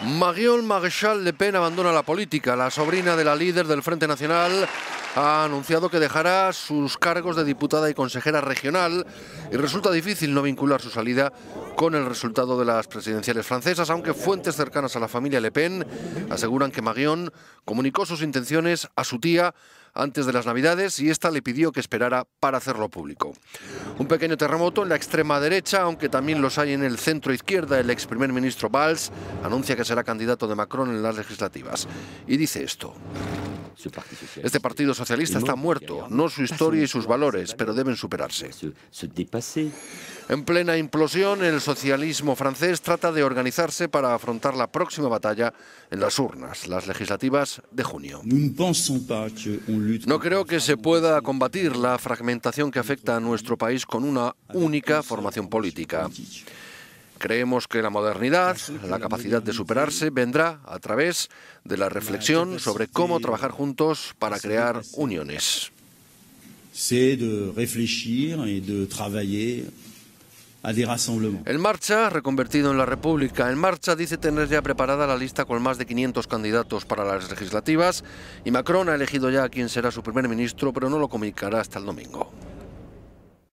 Marion Maréchal Le Pen abandona la política. La sobrina de la líder del Frente Nacional ha anunciado que dejará sus cargos de diputada y consejera regional y resulta difícil no vincular su salida con el resultado de las presidenciales francesas, aunque fuentes cercanas a la familia Le Pen aseguran que Marion comunicó sus intenciones a su tía antes de las Navidades y esta le pidió que esperara para hacerlo público. Un pequeño terremoto en la extrema derecha, aunque también los hay en el centro izquierda. El ex primer ministro Valls anuncia que será candidato de Macron en las legislativas y dice esto. Este Partido Socialista está muerto, no su historia y sus valores, pero deben superarse. En plena implosión, el socialismo francés trata de organizarse para afrontar la próxima batalla en las urnas, las legislativas de junio. No creo que se pueda combatir la fragmentación que afecta a nuestro país con una única formación política. Creemos que la modernidad, la capacidad de superarse, vendrá a través de la reflexión sobre cómo trabajar juntos para crear uniones. En marcha, reconvertido en la República, en marcha dice tener ya preparada la lista con más de 500 candidatos para las legislativas y Macron ha elegido ya a quien será su primer ministro, pero no lo comunicará hasta el domingo.